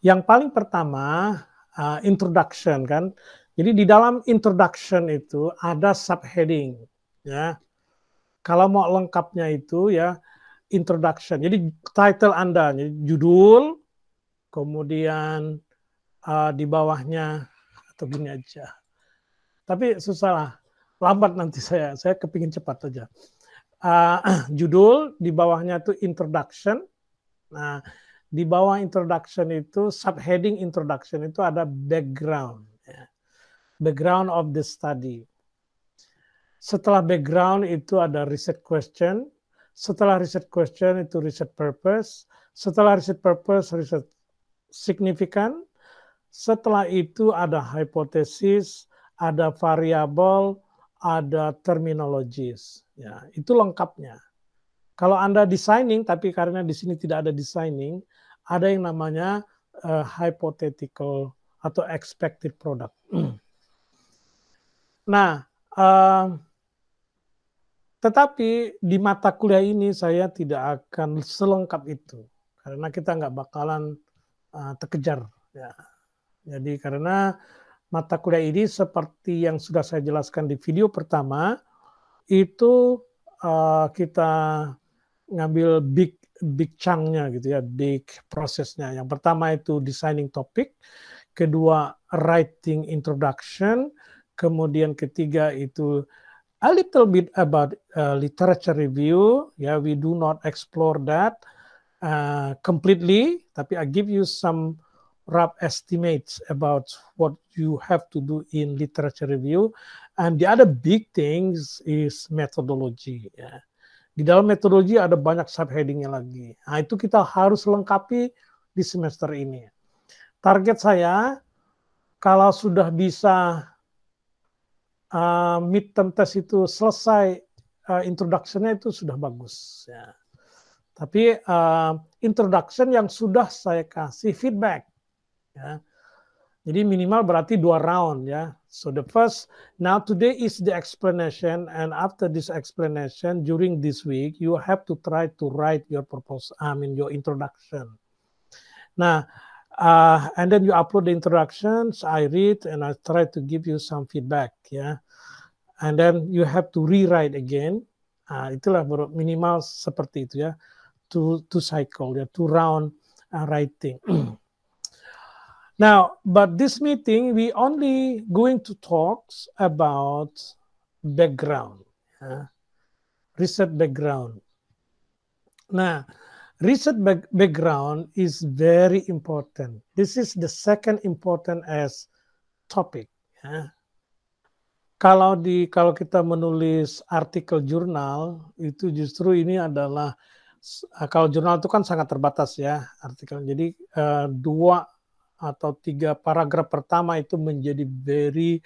Yang paling pertama uh, introduction kan. Jadi di dalam introduction itu ada subheading ya. Kalau mau lengkapnya itu ya introduction. Jadi title Anda, judul, kemudian uh, di bawahnya atau gini aja. Tapi susah lah, lambat nanti saya. Saya kepingin cepat aja. Uh, judul di bawahnya itu introduction. Nah, di bawah introduction itu subheading introduction itu ada background ya. background of the study setelah background itu ada research question setelah research question itu research purpose setelah research purpose research signifikan setelah itu ada hipotesis ada variabel ada terminologis ya itu lengkapnya kalau anda designing tapi karena di sini tidak ada designing ada yang namanya uh, hypothetical atau expected product. Nah, uh, tetapi di mata kuliah ini saya tidak akan selengkap itu karena kita nggak bakalan uh, terkejar. Ya. Jadi karena mata kuliah ini seperti yang sudah saya jelaskan di video pertama itu uh, kita ngambil big big chunk-nya gitu ya, big prosesnya. Yang pertama itu designing topic, kedua writing introduction, kemudian ketiga itu a little bit about uh, literature review. Ya, yeah, we do not explore that uh, completely, tapi I give you some rough estimates about what you have to do in literature review. And the other big things is methodology. Yeah. Di dalam metodologi ada banyak subheadingnya lagi. Nah, itu kita harus lengkapi di semester ini. Target saya, kalau sudah bisa uh, midterm test itu selesai, uh, introduction-nya itu sudah bagus. Ya. Tapi uh, introduction yang sudah saya kasih feedback. Ya. Jadi minimal berarti dua round ya. So the first, now today is the explanation. And after this explanation, during this week, you have to try to write your proposal, I mean, your introduction. Now, uh, and then you upload the introductions, I read, and I try to give you some feedback, yeah. And then you have to rewrite again. Uh, itulah minimal seperti itu ya, to to cycle ya, to round uh, writing. Now, but this meeting, we only going to talks about background, uh, research background. Now, research back background is very important. This is the second important as topic. Uh. Kalau di kalau kita menulis artikel jurnal itu justru ini adalah kalau jurnal itu kan sangat terbatas ya artikel. Jadi uh, dua atau tiga paragraf pertama itu menjadi very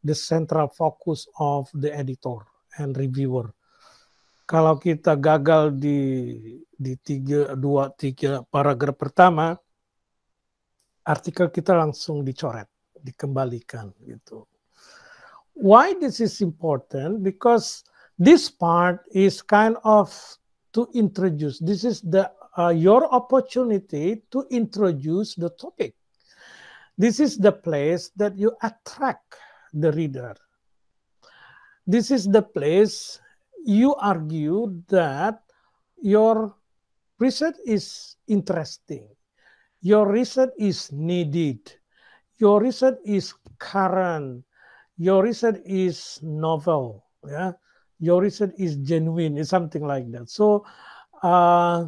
the central focus of the editor and reviewer. Kalau kita gagal di di tiga dua tiga paragraf pertama, artikel kita langsung dicoret, dikembalikan gitu. Why this is important? Because this part is kind of to introduce. This is the uh, your opportunity to introduce the topic. This is the place that you attract the reader. This is the place you argue that your research is interesting, your research is needed, your research is current, your research is novel, yeah? your research is genuine, It's something like that. So uh,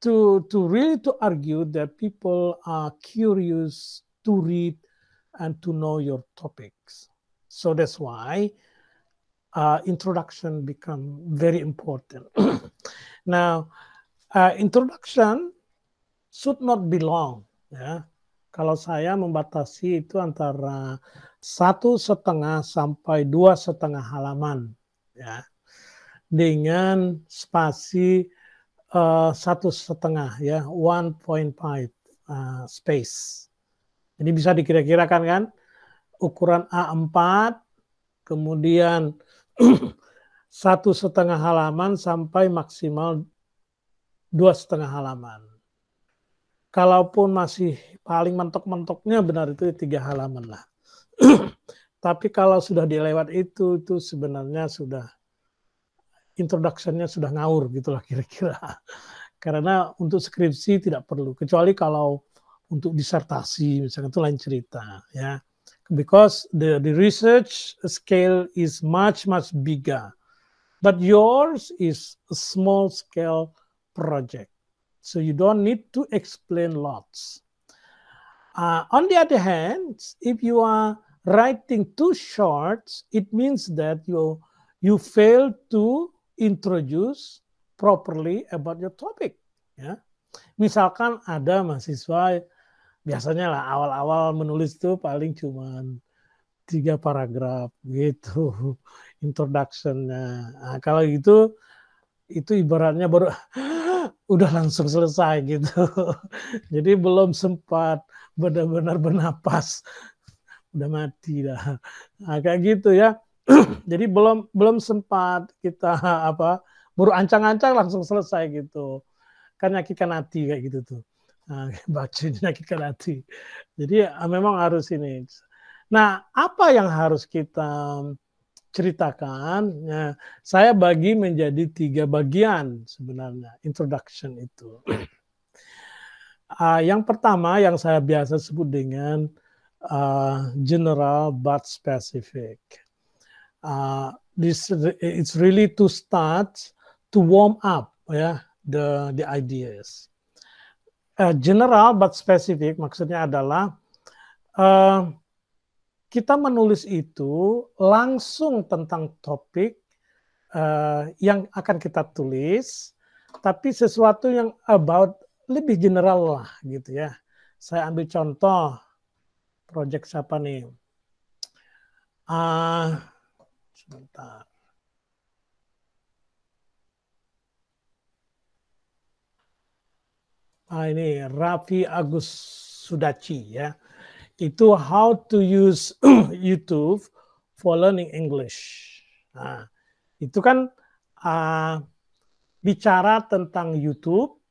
to, to really to argue that people are curious to read and to know your topics. So that's why uh, introduction become very important. now, uh, introduction should not be long. Ya. Kalau saya membatasi itu antara satu setengah sampai dua setengah halaman, ya, dengan spasi uh, satu setengah, ya, 1.5 uh, space. Jadi bisa dikira-kirakan kan ukuran A4 kemudian satu setengah halaman sampai maksimal dua setengah halaman. Kalaupun masih paling mentok-mentoknya benar itu tiga halaman lah. Tapi kalau sudah dilewat itu, itu sebenarnya sudah introduction-nya sudah ngawur gitulah kira-kira. Karena untuk skripsi tidak perlu. Kecuali kalau untuk disertasi misalkan itu lain cerita ya because the the research scale is much much bigger but yours is a small scale project so you don't need to explain lots uh, on the other hand if you are writing too short it means that you you fail to introduce properly about your topic ya misalkan ada mahasiswa biasanya lah awal-awal menulis tuh paling cuman tiga paragraf gitu introductionnya. Nah, kalau gitu itu ibaratnya baru udah langsung selesai gitu. Jadi belum sempat benar-benar bernapas udah mati lah. Nah, kayak gitu ya. Jadi belum belum sempat kita apa baru ancang-ancang langsung selesai gitu. Kan nyakikan hati kayak gitu tuh. Ah, bajunya menyakitkan hati. Jadi ah, memang harus ini. Nah, apa yang harus kita hmm, ceritakan? Nah, saya bagi menjadi tiga bagian sebenarnya introduction itu. Ah, yang pertama yang saya biasa sebut dengan general but specific. this it's really to start to warm up ya the the ideas uh, general but specific, maksudnya adalah uh, kita menulis itu langsung tentang topik uh, yang akan kita tulis, tapi sesuatu yang about lebih general lah gitu ya. Saya ambil contoh project siapa nih? Uh, sebentar. Ah, ini Raffi Agus Sudachi ya. Itu how to use YouTube for learning English. Nah, itu kan uh, bicara tentang YouTube,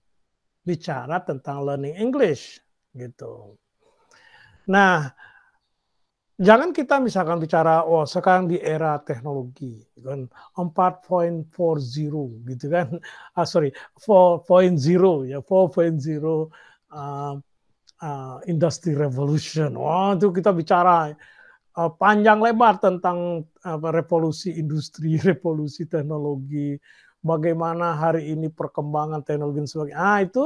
bicara tentang learning English gitu. Nah, jangan kita misalkan bicara oh sekarang di era teknologi kan 4.40 gitu kan, gitu kan. ah sorry 4.0 ya 4.0 uh, uh, industri revolution wah itu kita bicara uh, panjang lebar tentang uh, revolusi industri revolusi teknologi bagaimana hari ini perkembangan teknologi dan sebagainya ah itu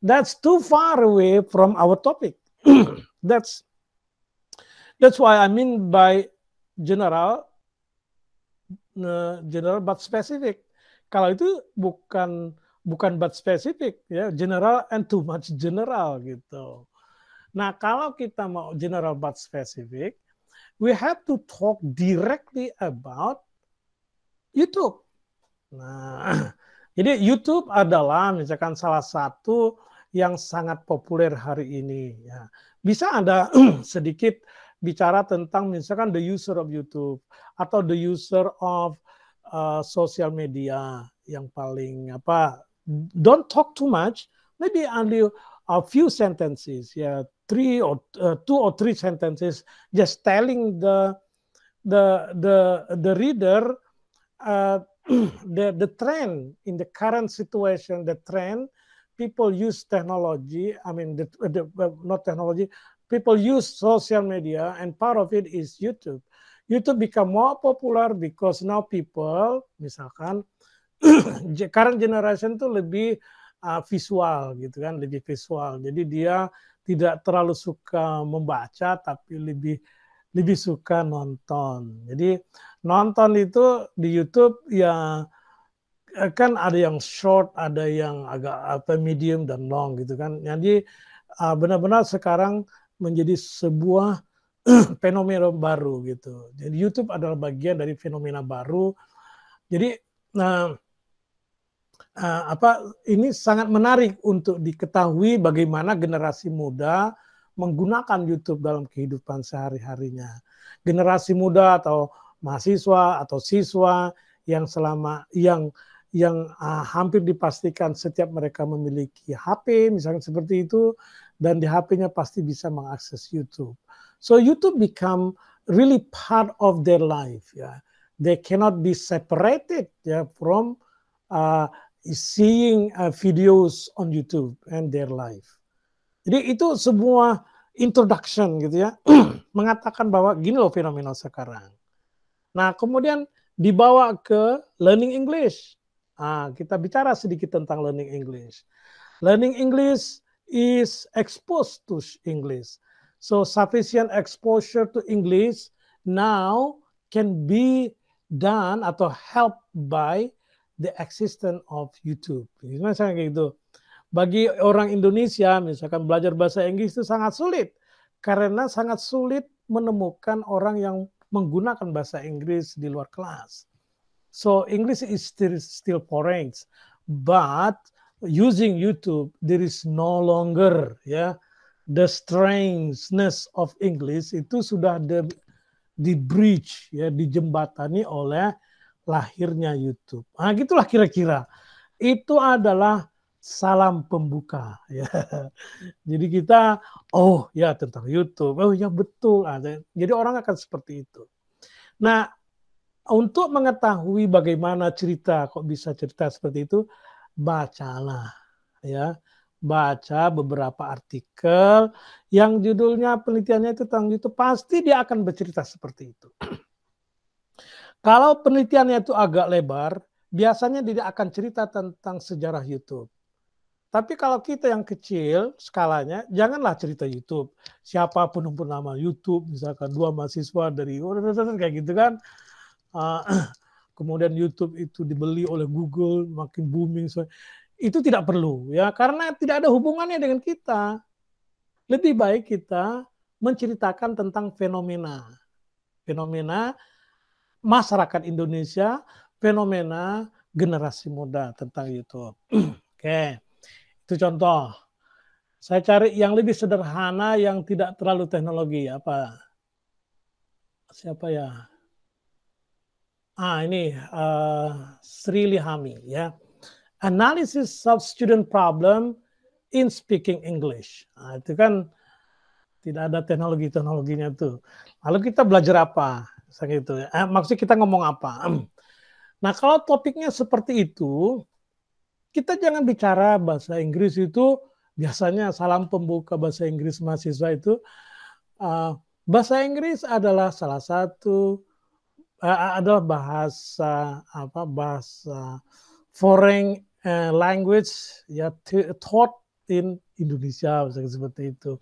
that's too far away from our topic that's That's why I mean by general, general but specific. Kalau itu bukan bukan but specific ya, general and too much general gitu. Nah kalau kita mau general but specific, we have to talk directly about YouTube. Nah, jadi YouTube adalah misalkan salah satu yang sangat populer hari ini. Ya. Bisa ada sedikit bicara tentang misalkan the user of YouTube atau the user of uh, social media yang paling apa don't talk too much maybe only a few sentences ya yeah, three or uh, two or three sentences just telling the the the the reader uh, the the trend in the current situation the trend people use technology i mean the, the not technology people use social media and part of it is YouTube. YouTube become more popular because now people, misalkan current generation tuh lebih uh, visual gitu kan, lebih visual. Jadi dia tidak terlalu suka membaca tapi lebih lebih suka nonton. Jadi nonton itu di YouTube ya eh, kan ada yang short, ada yang agak apa medium dan long gitu kan. Jadi ah, benar-benar uh, sekarang menjadi sebuah fenomena baru gitu. Jadi YouTube adalah bagian dari fenomena baru. Jadi nah uh, apa ini sangat menarik untuk diketahui bagaimana generasi muda menggunakan YouTube dalam kehidupan sehari-harinya. Generasi muda atau mahasiswa atau siswa yang selama yang yang uh, hampir dipastikan setiap mereka memiliki HP misalnya seperti itu dan di HP-nya pasti bisa mengakses YouTube. So YouTube become really part of their life. Ya, they cannot be separated ya from uh, seeing uh, videos on YouTube and their life. Jadi itu semua introduction gitu ya, mengatakan bahwa gini loh fenomena sekarang. Nah kemudian dibawa ke learning English. Nah, kita bicara sedikit tentang learning English. Learning English is exposed to English. So sufficient exposure to English now can be done atau help by the existence of YouTube. Misalnya kayak gitu. Bagi orang Indonesia, misalkan belajar bahasa Inggris itu sangat sulit. Karena sangat sulit menemukan orang yang menggunakan bahasa Inggris di luar kelas. So English is still, still foreign. But using YouTube, there is no longer ya the strangeness of English itu sudah di di bridge ya dijembatani oleh lahirnya YouTube. Nah, gitulah kira-kira. Itu adalah salam pembuka ya. Jadi kita oh ya tentang YouTube. Oh ya betul. Nah, jadi orang akan seperti itu. Nah, untuk mengetahui bagaimana cerita kok bisa cerita seperti itu, bacalah ya baca beberapa artikel yang judulnya penelitiannya itu tentang itu pasti dia akan bercerita seperti itu. Kalau penelitiannya itu agak lebar, biasanya dia akan cerita tentang sejarah YouTube. Tapi kalau kita yang kecil skalanya, janganlah cerita YouTube. Siapa penumpun nama YouTube, misalkan dua mahasiswa dari kayak gitu kan. Uh, kemudian YouTube itu dibeli oleh Google, makin booming. So, itu tidak perlu ya karena tidak ada hubungannya dengan kita. Lebih baik kita menceritakan tentang fenomena. Fenomena masyarakat Indonesia, fenomena generasi muda tentang YouTube. Oke. Itu contoh. Saya cari yang lebih sederhana yang tidak terlalu teknologi Apa Siapa ya? ah ini uh, Sri Lihami ya. Analysis of student problem in speaking English. Nah, itu kan tidak ada teknologi-teknologinya tuh. Lalu kita belajar apa? Misalnya itu. Ya. Eh, maksud kita ngomong apa? Nah, kalau topiknya seperti itu, kita jangan bicara bahasa Inggris itu biasanya salam pembuka bahasa Inggris mahasiswa itu uh, bahasa Inggris adalah salah satu Eh, eh, adalah bahasa apa bahasa foreign eh, language ya taught in Indonesia misalnya seperti itu.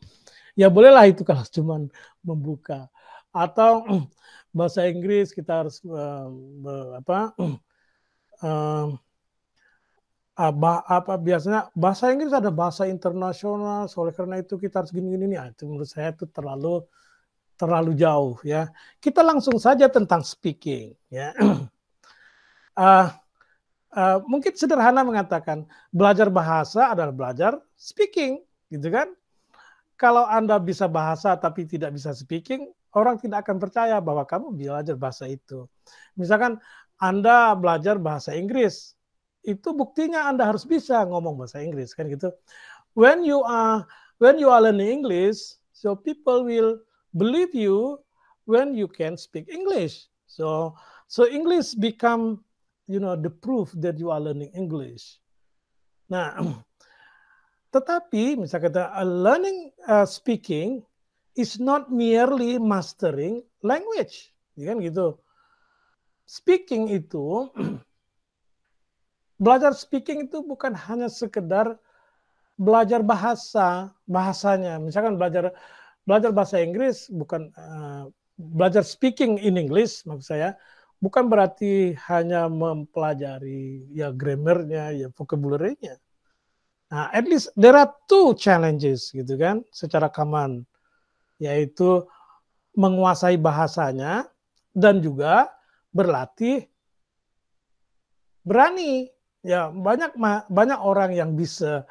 Ya bolehlah itu kalau cuma membuka atau bahasa Inggris kita harus uh, apa uh, bah, apa biasanya bahasa Inggris ada bahasa internasional oleh karena itu kita harus gini-gini nih itu menurut saya itu terlalu terlalu jauh ya. Kita langsung saja tentang speaking ya. uh, uh, mungkin sederhana mengatakan belajar bahasa adalah belajar speaking, gitu kan? Kalau Anda bisa bahasa tapi tidak bisa speaking, orang tidak akan percaya bahwa kamu belajar bahasa itu. Misalkan Anda belajar bahasa Inggris, itu buktinya Anda harus bisa ngomong bahasa Inggris kan gitu. When you are when you are learning English, so people will believe you when you can speak English. So so English become you know the proof that you are learning English. Nah, tetapi misalnya kata uh, learning uh, speaking is not merely mastering language, ya kan gitu. Speaking itu belajar speaking itu bukan hanya sekedar belajar bahasa bahasanya, misalkan belajar belajar bahasa Inggris bukan uh, belajar speaking in English maksud saya bukan berarti hanya mempelajari ya grammarnya ya vocabularynya. Nah, at least there are two challenges gitu kan secara common yaitu menguasai bahasanya dan juga berlatih berani ya banyak banyak orang yang bisa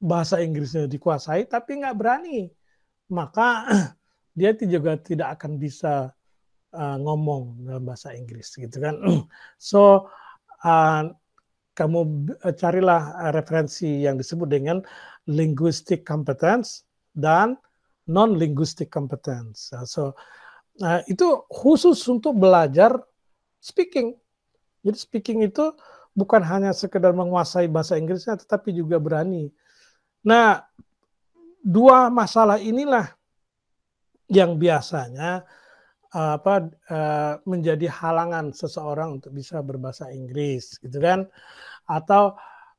bahasa Inggrisnya dikuasai tapi nggak berani maka dia juga tidak akan bisa uh, ngomong dalam bahasa Inggris gitu kan. so uh, kamu eh, carilah referensi yang disebut dengan linguistic competence dan non linguistic competence. Nah, so uh, itu khusus untuk belajar speaking. Jadi speaking itu bukan hanya sekedar menguasai bahasa Inggrisnya tetapi juga berani. Nah, dua masalah inilah yang biasanya apa eh, menjadi halangan seseorang untuk bisa berbahasa Inggris gitu kan atau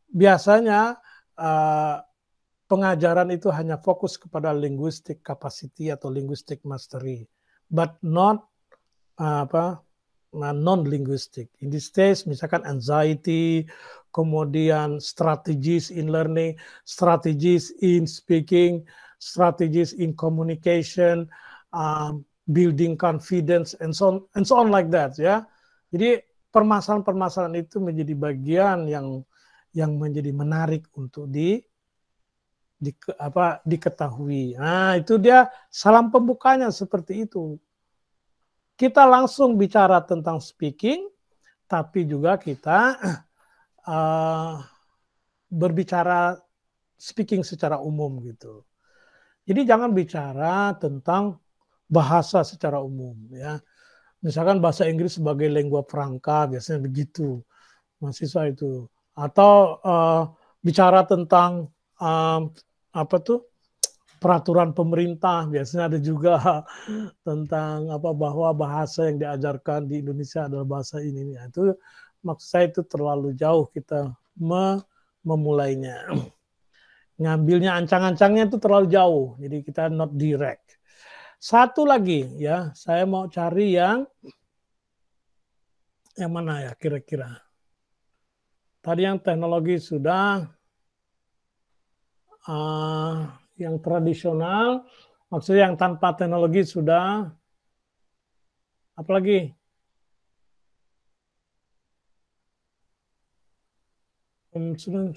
biasanya eh, pengajaran itu hanya fokus kepada linguistic capacity atau linguistic mastery but not eh, apa Nah, non-linguistik. In this case, misalkan anxiety, kemudian strategies in learning, strategies in speaking, strategies in communication, um, building confidence, and so on, and so on like that. Ya, jadi permasalahan-permasalahan itu menjadi bagian yang yang menjadi menarik untuk di di apa diketahui. Nah, itu dia salam pembukanya seperti itu. Kita langsung bicara tentang speaking, tapi juga kita uh, berbicara speaking secara umum gitu. Jadi jangan bicara tentang bahasa secara umum ya. Misalkan bahasa Inggris sebagai lengua perangka biasanya begitu mahasiswa itu atau uh, bicara tentang uh, apa tuh peraturan pemerintah biasanya ada juga hmm. tentang apa bahwa bahasa yang diajarkan di Indonesia adalah bahasa ini nah, itu maksud saya itu terlalu jauh kita me memulainya ngambilnya ancang-ancangnya itu terlalu jauh jadi kita not direct satu lagi ya saya mau cari yang yang mana ya kira-kira tadi yang teknologi sudah uh, yang tradisional, maksudnya yang tanpa teknologi sudah. Apalagi? Student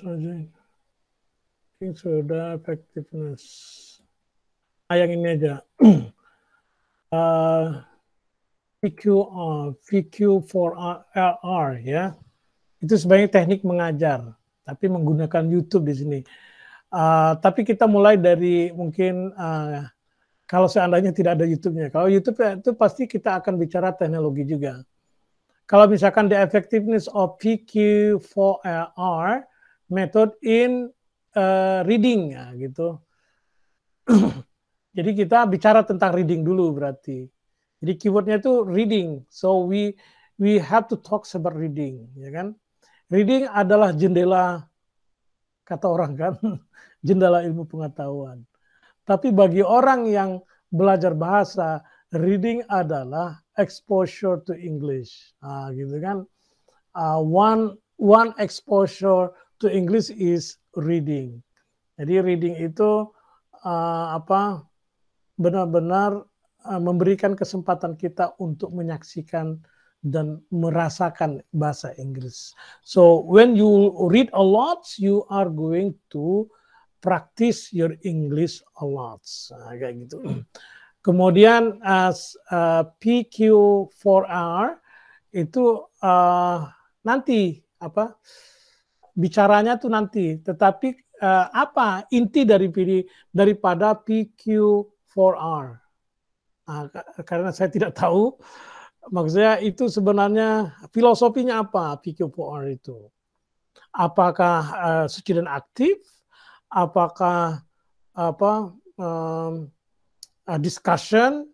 sudah effectiveness. Nah, yang ini aja. uh, VQR, vq 4 lr ya. Itu sebagai teknik mengajar, tapi menggunakan YouTube di sini. Eh, tapi kita mulai dari mungkin uh, kalau seandainya tidak ada YouTube-nya. Kalau YouTube itu pasti kita akan bicara teknologi juga. Kalau misalkan the effectiveness of PQ4R method in uh, reading ya gitu. Jadi kita bicara tentang reading dulu berarti. Jadi keywordnya itu reading. So we we have to talk about reading, ya kan? Reading adalah jendela kata orang kan jendela ilmu pengetahuan. Tapi bagi orang yang belajar bahasa, reading adalah exposure to English. Nah, gitu kan. Uh, one one exposure to English is reading. Jadi reading itu uh, apa benar-benar ah, memberikan kesempatan kita untuk menyaksikan dan merasakan bahasa Inggris. So when you read a lot, you are going to practice your English a lot. Nah, kayak gitu. Kemudian as uh, PQ4R itu uh, nanti apa bicaranya tuh nanti, tetapi uh, apa inti dari pilih daripada PQ4R? Uh, ah, karena saya tidak tahu maksudnya itu sebenarnya filosofinya apa PQ4R itu? Apakah uh, student aktif? Apakah apa um, discussion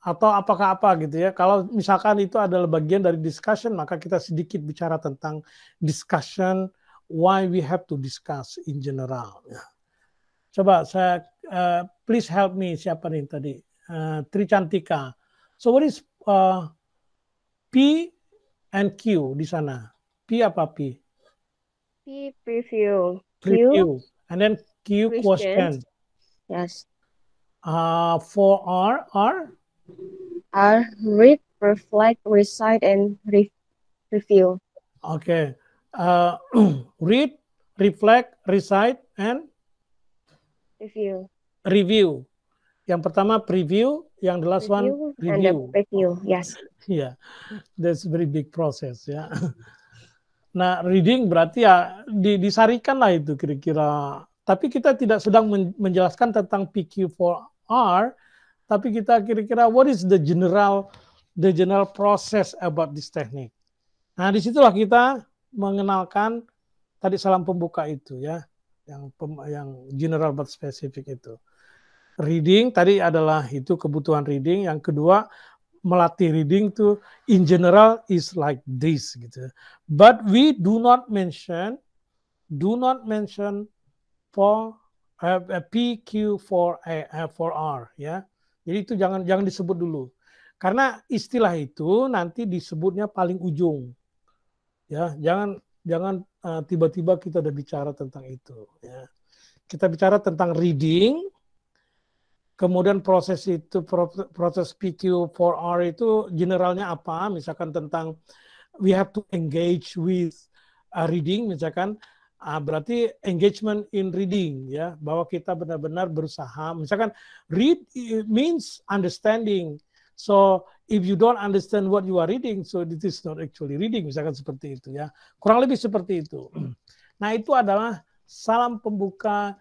atau apakah apa gitu ya? Kalau misalkan itu adalah bagian dari discussion, maka kita sedikit bicara tentang discussion, why we have to discuss in general. Ya. Coba saya uh, please help me siapa nih tadi? Uh, Tricantika. So what is uh, P and Q di sana. P apa P? P preview. Preview. and then Q question. question. Yes. Uh, for R, R? R, read, reflect, recite, and re review. Okay. Uh, read, reflect, recite, and? Review. Review. Yang pertama preview, yang the last review one review. And review, yes. yeah, that's very big process ya. Yeah. nah, reading berarti ya di, disarikan lah itu kira-kira. Tapi kita tidak sedang menjelaskan tentang pq for r tapi kita kira-kira what is the general the general process about this technique. Nah, disitulah kita mengenalkan tadi salam pembuka itu ya, yang yang general but specific itu reading tadi adalah itu kebutuhan reading yang kedua melatih reading tuh in general is like this gitu but we do not mention do not mention for uh, uh q for a uh, for r ya jadi itu jangan jangan disebut dulu karena istilah itu nanti disebutnya paling ujung ya jangan jangan uh, tiba-tiba uh, kita udah bicara tentang itu ya kita bicara tentang reading Kemudian proses itu proses PQ4R itu generalnya apa? Misalkan tentang we have to engage with uh, reading misalkan uh, berarti engagement in reading ya bahwa kita benar-benar berusaha misalkan read means understanding so if you don't understand what you are reading so this is not actually reading misalkan seperti itu ya kurang lebih seperti itu. Nah, itu adalah salam pembuka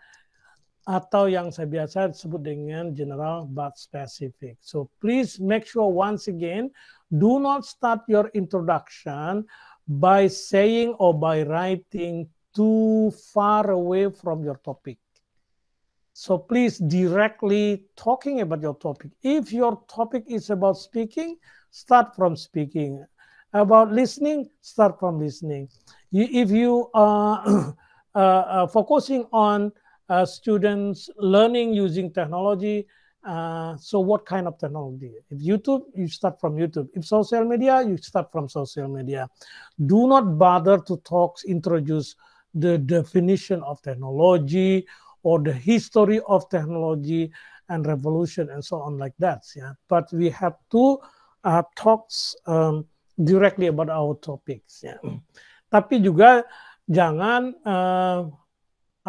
atau yang saya biasa sebut dengan general but specific. So please make sure once again, do not start your introduction by saying or by writing too far away from your topic. So please directly talking about your topic. If your topic is about speaking, start from speaking. About listening, start from listening. If you are uh, uh, focusing on Uh, students learning using technology. Uh, so what kind of technology? If YouTube, you start from YouTube. If social media, you start from social media. Do not bother to talk, introduce the definition of technology or the history of technology and revolution and so on like that. Yeah, but we have to uh, talks um, directly about our topics. Yeah. Tapi juga jangan uh,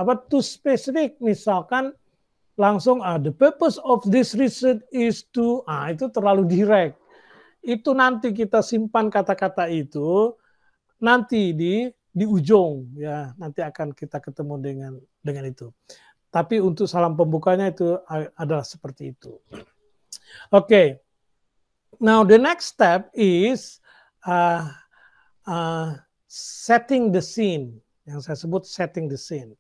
apa too specific misalkan langsung ah, the purpose of this research is to ah itu terlalu direct itu nanti kita simpan kata-kata itu nanti di di ujung ya nanti akan kita ketemu dengan dengan itu tapi untuk salam pembukanya itu adalah seperti itu oke okay. now the next step is uh, uh, setting the scene yang saya sebut setting the scene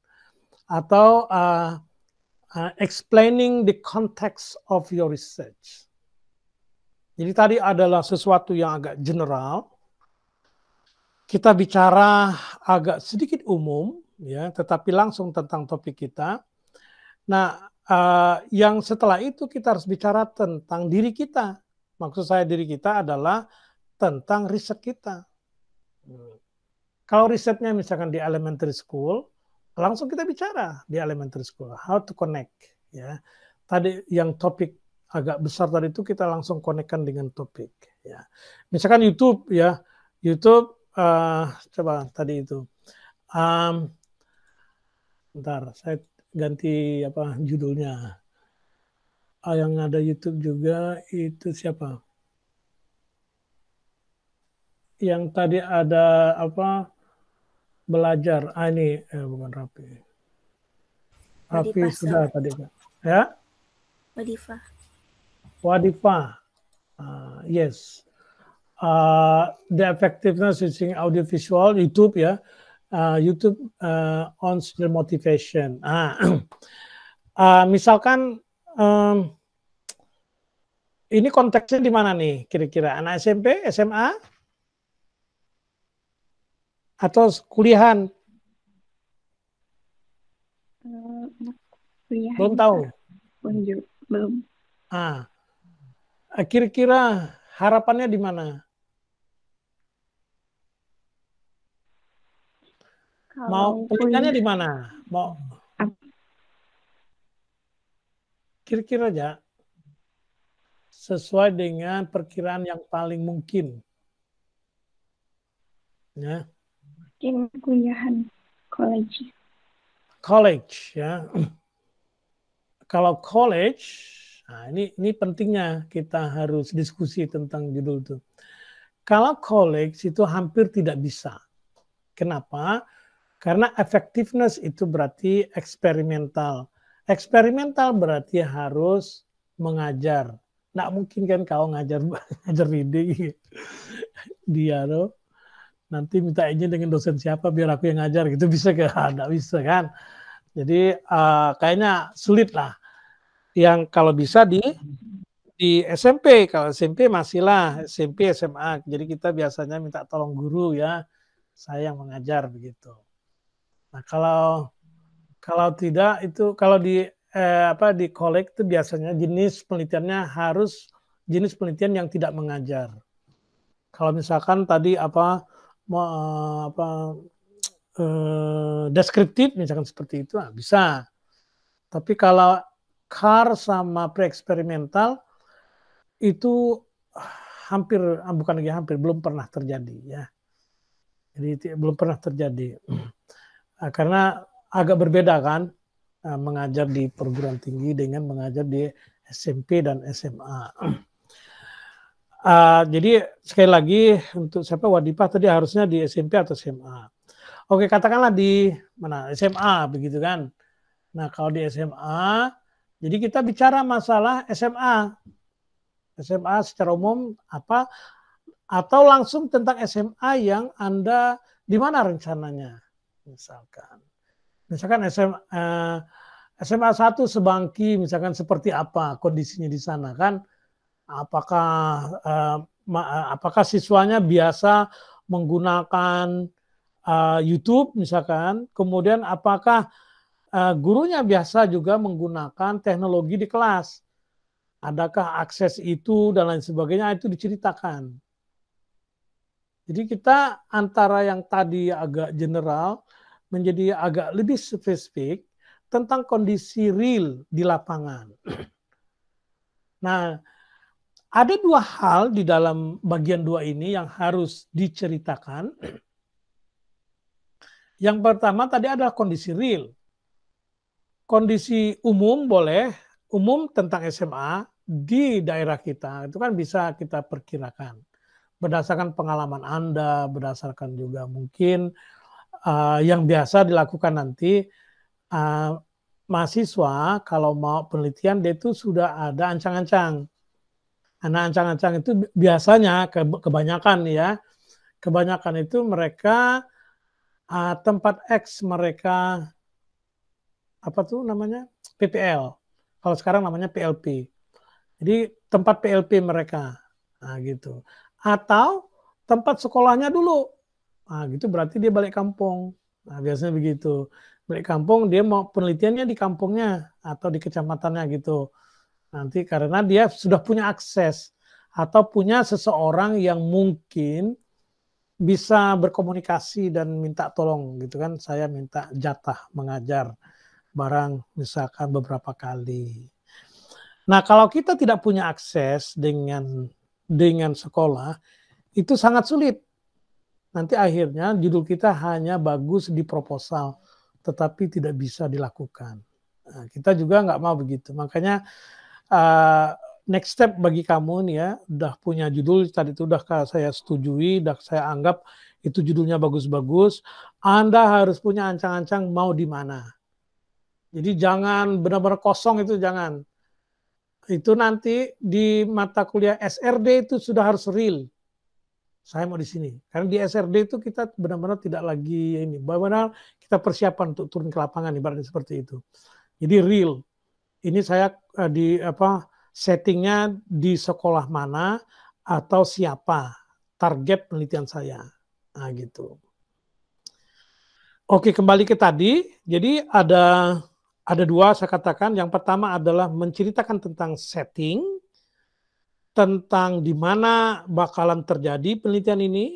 atau uh, uh, explaining the context of your research. Jadi tadi adalah sesuatu yang agak general. Kita bicara agak sedikit umum, ya, tetapi langsung tentang topik kita. Nah, uh, yang setelah itu kita harus bicara tentang diri kita. Maksud saya diri kita adalah tentang riset kita. Kalau risetnya misalkan di elementary school, langsung kita bicara di elementary school how to connect ya tadi yang topik agak besar tadi itu kita langsung konekkan dengan topik ya misalkan YouTube ya YouTube uh, coba tadi itu um, ntar saya ganti apa judulnya uh, yang ada YouTube juga itu siapa yang tadi ada apa belajar. Ah, ini eh, bukan Rapi. Rapi sudah so. tadi kan. Ya? Wadifa. Wadifa. Uh, yes. Uh, the effectiveness using visual YouTube ya. Uh, YouTube uh, on skill motivation. Ah. uh, misalkan um, ini konteksnya di mana nih kira-kira anak SMP, SMA? atau kuliahan? Eh, kuliahan. Belum tahu. Belum. belum. Ah. ah. Kira-kira harapannya di mana? Mau pendidikannya di mana? Mau kira-kira aja sesuai dengan perkiraan yang paling mungkin. Ya tim kuliahan college. College ya. Kalau college, nah ini ini pentingnya kita harus diskusi tentang judul itu. Kalau college itu hampir tidak bisa. Kenapa? Karena effectiveness itu berarti eksperimental. Eksperimental berarti harus mengajar. Nggak mungkin kan kau ngajar ngajar di gitu. dia loh nanti minta izin dengan dosen siapa biar aku yang ngajar gitu bisa ke ada bisa kan jadi uh, kayaknya sulit lah yang kalau bisa di di SMP kalau SMP masih lah SMP SMA jadi kita biasanya minta tolong guru ya saya yang mengajar begitu nah kalau kalau tidak itu kalau di eh, apa di kolek itu biasanya jenis penelitiannya harus jenis penelitian yang tidak mengajar kalau misalkan tadi apa apa eh, deskriptif misalkan seperti itu nah, bisa tapi kalau car sama pre eksperimental itu ah, hampir ah, bukan lagi hampir belum pernah terjadi ya jadi belum pernah terjadi nah, karena agak berbeda kan ah, mengajar di perguruan tinggi dengan mengajar di SMP dan SMA. Uh, jadi sekali lagi untuk siapa Wadipah tadi harusnya di SMP atau SMA. Oke katakanlah di mana SMA begitu kan. Nah kalau di SMA, jadi kita bicara masalah SMA, SMA secara umum apa atau langsung tentang SMA yang anda di mana rencananya misalkan. Misalkan SMA, eh, SMA 1 Sebangki misalkan seperti apa kondisinya di sana kan apakah uh, apakah siswanya biasa menggunakan uh, YouTube misalkan, kemudian apakah uh, gurunya biasa juga menggunakan teknologi di kelas. Adakah akses itu dan lain sebagainya itu diceritakan. Jadi kita antara yang tadi agak general menjadi agak lebih spesifik tentang kondisi real di lapangan. Nah, ada dua hal di dalam bagian dua ini yang harus diceritakan. Yang pertama tadi adalah kondisi real. Kondisi umum boleh, umum tentang SMA di daerah kita itu kan bisa kita perkirakan berdasarkan pengalaman Anda, berdasarkan juga mungkin uh, yang biasa dilakukan nanti uh, mahasiswa kalau mau penelitian dia itu sudah ada ancang-ancang Nah, ancang-ancang itu biasanya kebanyakan ya, kebanyakan itu mereka uh, tempat X mereka apa tuh namanya PPL. Kalau sekarang namanya PLP. Jadi tempat PLP mereka, nah, gitu. Atau tempat sekolahnya dulu, nah, gitu berarti dia balik kampung. Nah, biasanya begitu. Balik kampung dia mau penelitiannya di kampungnya atau di kecamatannya gitu nanti karena dia sudah punya akses atau punya seseorang yang mungkin bisa berkomunikasi dan minta tolong gitu kan saya minta jatah mengajar barang misalkan beberapa kali. Nah, kalau kita tidak punya akses dengan dengan sekolah itu sangat sulit. Nanti akhirnya judul kita hanya bagus di proposal tetapi tidak bisa dilakukan. Nah, kita juga nggak mau begitu. Makanya Eh, next step bagi kamu nih ya, udah punya judul tadi itu udah saya setujui, udah saya anggap itu judulnya bagus-bagus. Anda harus punya ancang-ancang mau di mana. Jadi jangan benar-benar kosong itu jangan. Itu nanti di mata kuliah SRD itu sudah harus real. Saya mau di sini. Karena di SRD itu kita benar-benar tidak lagi ini. Benar-benar kita persiapan untuk turun ke lapangan ibaratnya seperti itu. Jadi real ini saya eh, di apa settingnya di sekolah mana atau siapa target penelitian saya. Nah, gitu. Oke, kembali ke tadi. Jadi ada ada dua saya katakan. Yang pertama adalah menceritakan tentang setting, tentang di mana bakalan terjadi penelitian ini.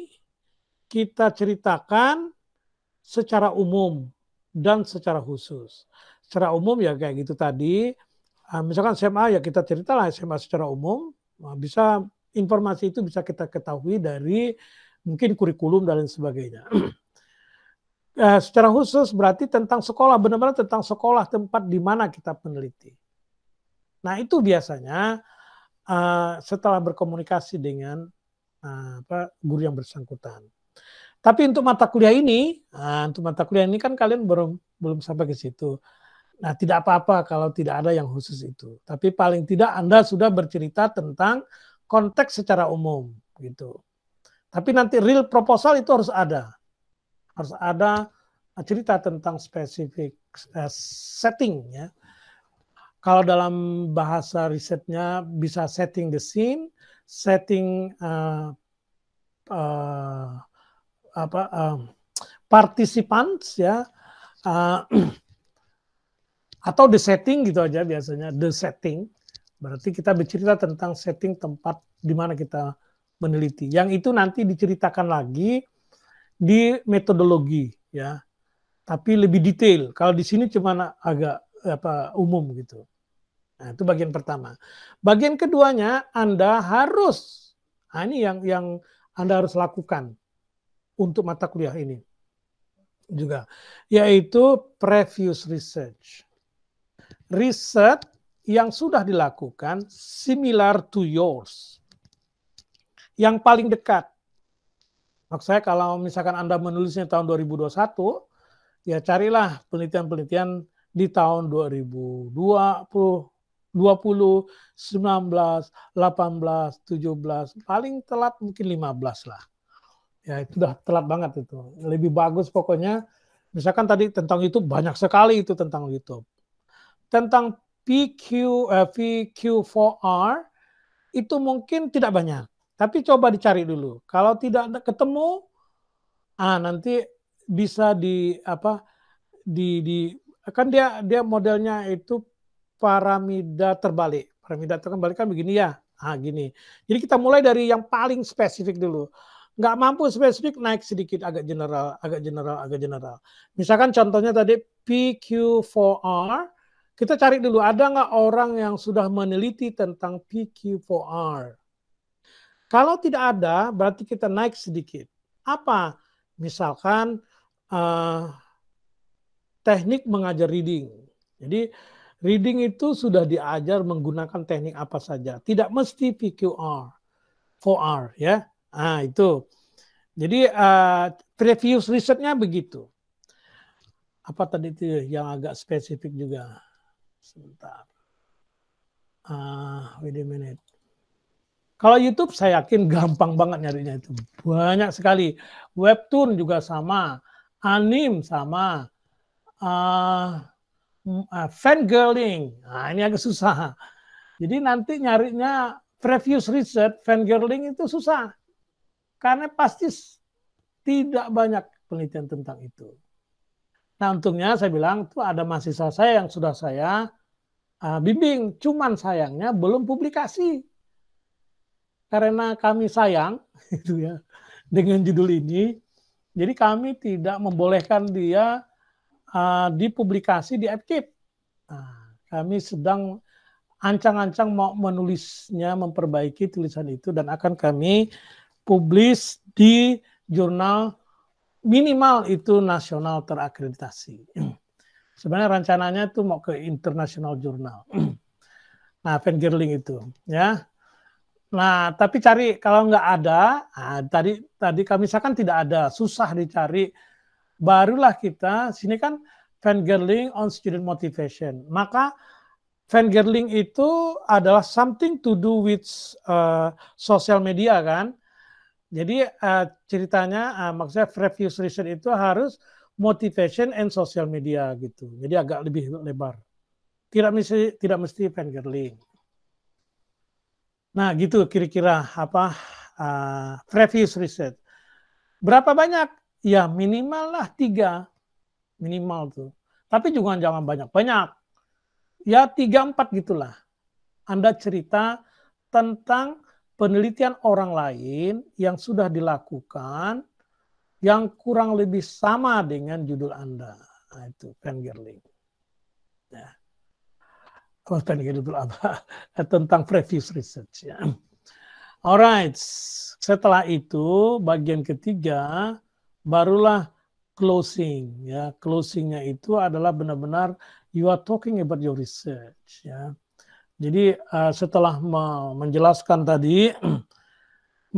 Kita ceritakan secara umum dan secara khusus secara umum ya kayak gitu tadi. Ah, misalkan SMA ya kita ceritalah SMA secara umum. Ah, bisa informasi itu bisa kita ketahui dari mungkin kurikulum dan lain sebagainya. Uh, secara khusus berarti tentang sekolah, benar-benar tentang sekolah tempat di mana kita peneliti. Nah itu biasanya uh, setelah berkomunikasi dengan uh, apa, guru yang bersangkutan. Tapi untuk mata kuliah ini, untuk mata kuliah ini kan kalian belum belum sampai ke situ. Nah, tidak apa-apa kalau tidak ada yang khusus itu. Tapi paling tidak Anda sudah bercerita tentang konteks secara umum gitu. Tapi nanti real proposal itu harus ada. Harus ada cerita tentang spesifik eh, setting ya. Kalau dalam bahasa risetnya bisa setting the scene, setting uh, uh, apa uh, participants ya. Uh, atau the setting gitu aja biasanya the setting berarti kita bercerita tentang setting tempat di mana kita meneliti yang itu nanti diceritakan lagi di metodologi ya tapi lebih detail kalau di sini cuma agak apa umum gitu nah itu bagian pertama bagian keduanya anda harus nah ini yang yang anda harus lakukan untuk mata kuliah ini juga yaitu previous research riset yang sudah dilakukan similar to yours. Yang paling dekat. Maksud saya kalau misalkan Anda menulisnya tahun 2021, ya carilah penelitian-penelitian di tahun 2020, 20, 19, 18, 17, paling telat mungkin 15 lah. Ya itu udah telat banget itu. Lebih bagus pokoknya, misalkan tadi tentang YouTube, banyak sekali itu tentang YouTube tentang PQ eh, PQ4R itu mungkin tidak banyak. Tapi coba dicari dulu. Kalau tidak ketemu, ah nanti bisa di apa di di kan dia dia modelnya itu piramida terbalik. Piramida terbalik kan begini ya. Ah gini. Jadi kita mulai dari yang paling spesifik dulu. Nggak mampu spesifik naik sedikit agak general, agak general, agak general. Misalkan contohnya tadi PQ4R kita cari dulu, ada nggak orang yang sudah meneliti tentang PQ4R? Kalau tidak ada, berarti kita naik sedikit. Apa? Misalkan uh, teknik mengajar reading. Jadi reading itu sudah diajar menggunakan teknik apa saja. Tidak mesti PQR, 4R ya. Nah itu. Jadi uh, previous risetnya begitu. Apa tadi itu yang agak spesifik juga? Sebentar. Ah, uh, wait a minute. Kalau YouTube saya yakin gampang banget nyarinya itu. Banyak sekali. Webtoon juga sama. Anim sama. Uh, uh, fangirling. Nah, ini agak susah. Jadi nanti nyarinya previous research fangirling itu susah. Karena pasti tidak banyak penelitian tentang itu. Nah untungnya saya bilang tuh ada mahasiswa saya yang sudah saya uh, bimbing, cuman sayangnya belum publikasi. Karena kami sayang itu ya dengan judul ini, jadi kami tidak membolehkan dia uh, dipublikasi di AppKeep. Nah, kami sedang ancang-ancang mau menulisnya, memperbaiki tulisan itu dan akan kami publis di jurnal minimal itu nasional terakreditasi. Sebenarnya rencananya itu mau ke internasional jurnal. Nah, Van Girling itu, ya. Nah, tapi cari kalau nggak ada, nah, tadi tadi kami misalkan tidak ada, susah dicari. Barulah kita sini kan Van Girling on student motivation. Maka Van Girling itu adalah something to do with uh, social media kan. Jadi uh, ceritanya uh, maksudnya refuse research itu harus motivation and social media gitu. Jadi agak lebih lebar. Tidak mesti tidak mesti fangirling. Nah, gitu kira-kira apa uh, refuse research. Berapa banyak? Ya minimal lah tiga. Minimal tuh. Tapi juga jangan banyak-banyak. Ya tiga empat gitulah. Anda cerita tentang penelitian orang lain yang sudah dilakukan yang kurang lebih sama dengan judul Anda. Nah, itu Pengerling. Ya. Oh, apa? Tentang previous research. Ya. Alright, setelah itu bagian ketiga barulah closing. Ya, closingnya itu adalah benar-benar you are talking about your research. Ya. Jadi uh, setelah menjelaskan tadi,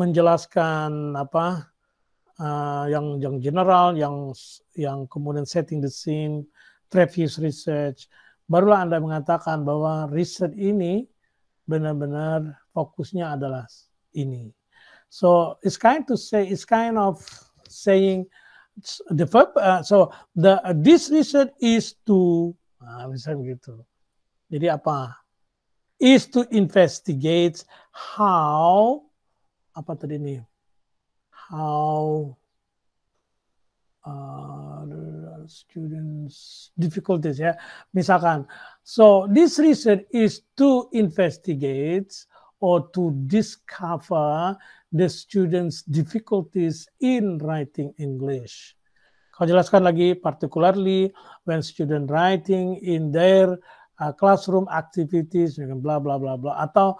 menjelaskan apa uh, yang yang general, yang yang kemudian setting the scene, previous research, barulah anda mengatakan bahwa riset ini benar-benar fokusnya adalah ini. So it's kind to say it's kind of saying the uh, so the uh, this research is to nah, misalnya begitu. Jadi apa is to investigate how apa tadi ini how uh, students difficulties ya misalkan so this research is to investigate or to discover the students difficulties in writing English Kau jelaskan lagi particularly when student writing in their uh, classroom activities, dengan bla bla bla bla Atau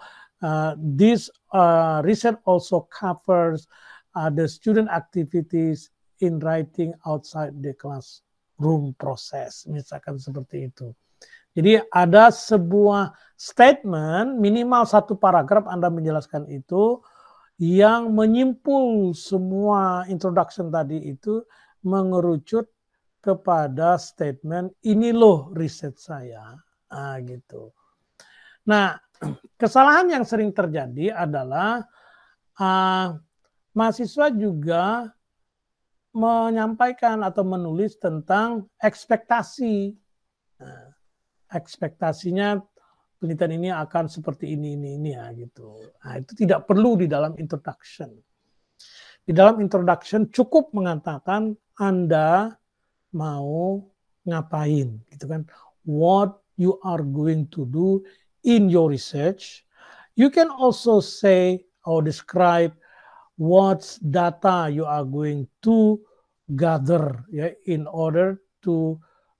uh, this uh, research also covers uh, the student activities in writing outside the classroom process, misalkan seperti itu. Jadi ada sebuah statement minimal satu paragraf Anda menjelaskan itu yang menyimpul semua introduction tadi itu mengerucut kepada statement ini loh riset saya. Nah, gitu. Nah, kesalahan yang sering terjadi adalah uh, mahasiswa juga menyampaikan atau menulis tentang ekspektasi. Nah, ekspektasinya penelitian ini akan seperti ini, ini, ini ya gitu. Nah, itu tidak perlu di dalam introduction. Di dalam introduction cukup mengatakan Anda mau ngapain gitu kan. What you are going to do in your research. You can also say or describe what data you are going to gather in order to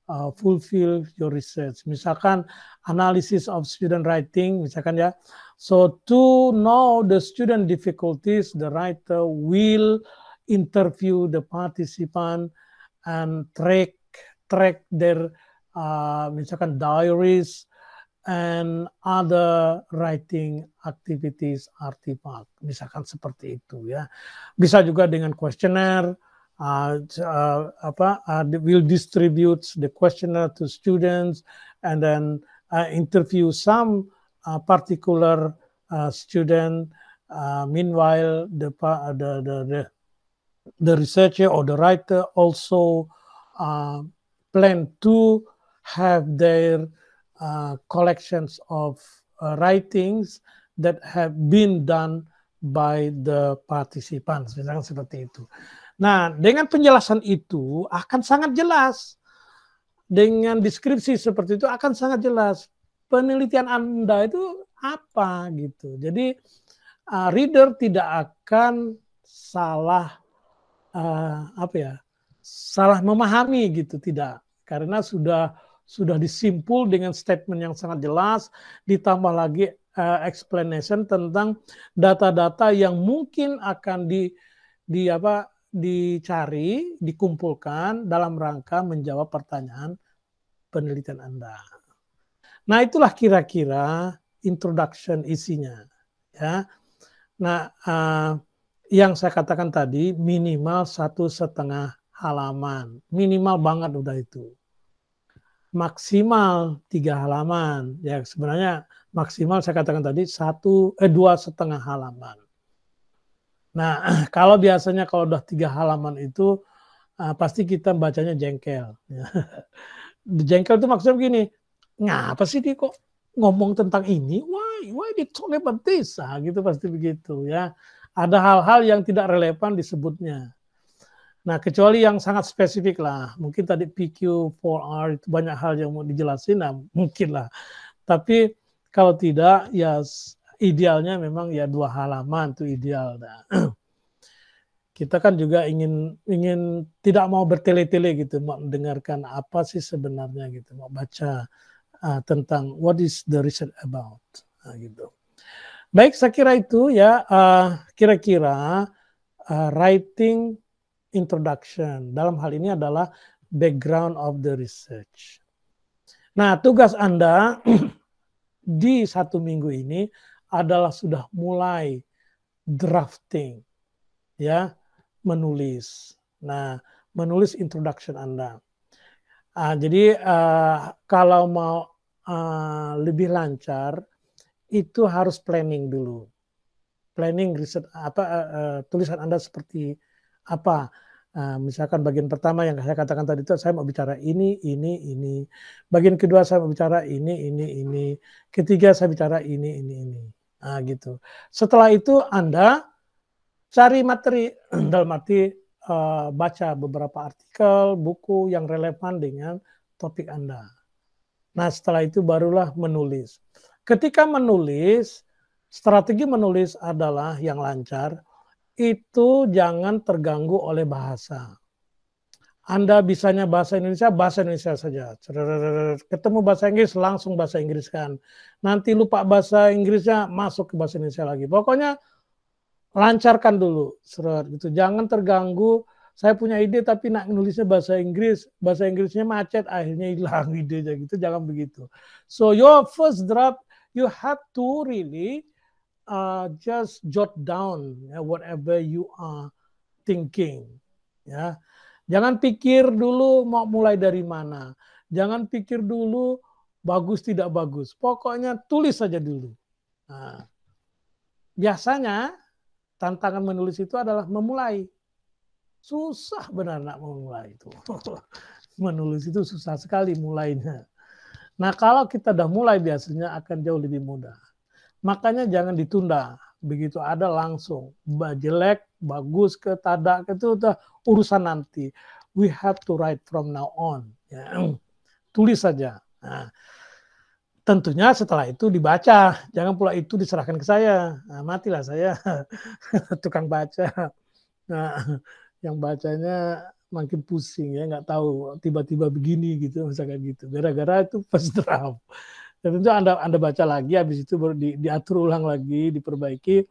uh, fulfill your research. Misalkan analysis of student writing, misalkan ya. So to know the student difficulties, the writer will interview the participant and track track their uh, misalkan diaries, and other writing activities artifact. Misalkan seperti itu ya. Bisa juga dengan questionnaire, uh, uh, apa, uh, will distribute the questionnaire to students and then uh, interview some uh, particular uh, student. Uh, meanwhile, the, uh, the, the, the, the researcher or the writer also uh, plan to have their uh, collections of uh, writings that have been done by the participants, misalkan seperti itu. Nah, dengan penjelasan itu akan sangat jelas. Dengan deskripsi seperti itu akan sangat jelas penelitian Anda itu apa gitu. Jadi uh, reader tidak akan salah uh, apa ya? salah memahami gitu, tidak. Karena sudah sudah disimpul dengan statement yang sangat jelas, ditambah lagi uh, explanation tentang data-data yang mungkin akan di di apa dicari, dikumpulkan dalam rangka menjawab pertanyaan penelitian Anda. Nah, itulah kira-kira introduction isinya, ya. Nah, uh, yang saya katakan tadi minimal satu setengah halaman, minimal banget udah itu maksimal tiga halaman. Ya sebenarnya maksimal saya katakan tadi satu eh dua setengah halaman. Nah kalau biasanya kalau udah tiga halaman itu uh, pasti kita bacanya jengkel. Ya. jengkel itu maksudnya begini, ngapa sih dia kok ngomong tentang ini? Why? Why Dia talk about this? Nah, gitu pasti begitu ya. Ada hal-hal yang tidak relevan disebutnya. Nah, kecuali yang sangat spesifik lah. Mungkin tadi PQ4R itu banyak hal yang mau dijelasin, nah mungkin lah. Tapi kalau tidak, ya idealnya memang ya dua halaman itu ideal. Nah, kita kan juga ingin ingin tidak mau bertele-tele gitu, mau mendengarkan apa sih sebenarnya gitu, mau baca uh, tentang what is the research about, nah, gitu. Baik, saya kira itu ya ah, kira-kira uh, uh, writing introduction. Dalam hal ini adalah background of the research. Nah, tugas Anda di satu minggu ini adalah sudah mulai drafting, ya, menulis. Nah, menulis introduction Anda. Uh, jadi uh, kalau mau uh, lebih lancar, itu harus planning dulu. Planning riset apa uh, uh, tulisan Anda seperti apa? Nah, misalkan bagian pertama yang saya katakan tadi itu saya mau bicara ini, ini, ini. Bagian kedua saya mau bicara ini, ini, ini. Ketiga saya bicara ini, ini, ini. Nah, gitu. Setelah itu Anda cari materi dalam arti uh, baca beberapa artikel, buku yang relevan dengan topik Anda. Nah, setelah itu barulah menulis. Ketika menulis, strategi menulis adalah yang lancar itu jangan terganggu oleh bahasa. Anda bisanya bahasa Indonesia, bahasa Indonesia saja. Ketemu bahasa Inggris, langsung bahasa Inggris kan. Nanti lupa bahasa Inggrisnya, masuk ke bahasa Indonesia lagi. Pokoknya lancarkan dulu. gitu. Jangan terganggu. Saya punya ide tapi nak nulisnya bahasa Inggris, bahasa Inggrisnya macet, akhirnya hilang idenya gitu. Jangan begitu. So your first draft, you have to really uh, just jot down yeah, whatever you are thinking. Ya, jangan pikir dulu mau mulai dari mana. Jangan pikir dulu bagus tidak bagus. Pokoknya tulis saja dulu. Nah, biasanya tantangan menulis itu adalah memulai. Susah benar nak memulai itu. menulis itu susah sekali mulainya. Nah kalau kita udah mulai biasanya akan jauh lebih mudah. Makanya jangan ditunda. Begitu ada langsung. Jelek, bagus, ke tadak, itu udah urusan nanti. We have to write from now on. Ya. Tulis saja. Nah, tentunya setelah itu dibaca. Jangan pula itu diserahkan ke saya. Nah, matilah saya tukang baca. Nah, yang bacanya makin pusing ya, nggak tahu tiba-tiba begini gitu misalkan gitu. Gara-gara itu pas draft dan tentu anda anda baca lagi habis itu baru di, diatur ulang lagi diperbaiki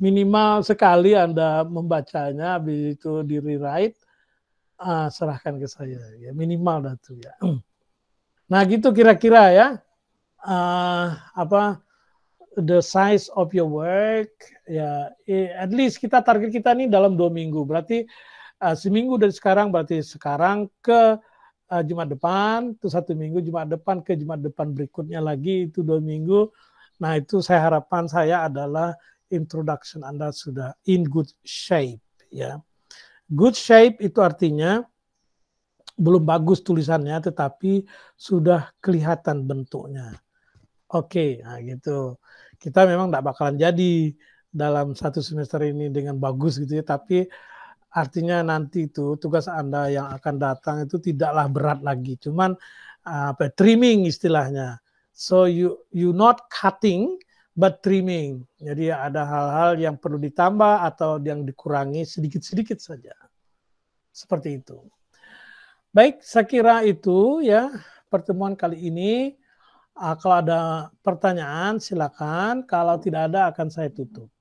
minimal sekali anda membacanya habis itu di rewrite uh, serahkan ke saya ya minimal datu ya nah gitu kira-kira ya uh, apa the size of your work ya at least kita target kita nih dalam dua minggu berarti uh, seminggu dari sekarang berarti sekarang ke uh, Jumat depan, itu satu minggu Jumat depan ke Jumat depan berikutnya lagi itu dua minggu. Nah itu saya harapan saya adalah introduction Anda sudah in good shape ya. Good shape itu artinya belum bagus tulisannya tetapi sudah kelihatan bentuknya. Oke, okay, nah gitu. Kita memang tidak bakalan jadi dalam satu semester ini dengan bagus gitu ya, tapi Artinya nanti itu tugas Anda yang akan datang itu tidaklah berat lagi, cuman apa ya, trimming istilahnya. So you you not cutting but trimming. Jadi ada hal-hal yang perlu ditambah atau yang dikurangi sedikit-sedikit saja. Seperti itu. Baik, saya kira itu ya pertemuan kali ini. Ah, kalau ada pertanyaan silakan, kalau tidak ada akan saya tutup.